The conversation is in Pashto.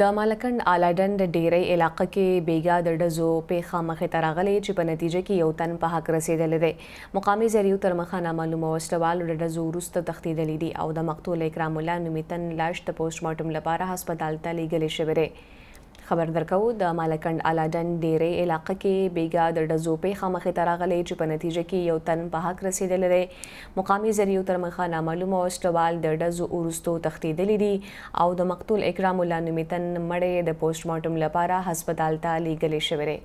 د مالکند آلادند ډیری علاقې کې بیګا د ډزو پیښه مخې ته راغلې چې په نتیجه کې یو تن په حق رسیدل دی مقامی ذریعو تر مخه نامعلومه وسټوال د ډزو وروسته تښتېدلې دي او د مقتول اکرام الله نومي تن لاش د پوسټ مارټم لپاره هسپتال ته لیږل شوی دی خبر درکو د مالکند الاډن ډیری علاقې کې بیګا د ډزو په خامخه تراغلې چې په نتیجه کې یو تن په حق رسیدل لري مقامی ذریعہ تر مخه نامعلوم او استوال د ډزو اورستو تختیدل دي او د مقتول اکرام الله نمیتن مړې د پوسټ مارټم لپاره هسپتال ته لیږل شوی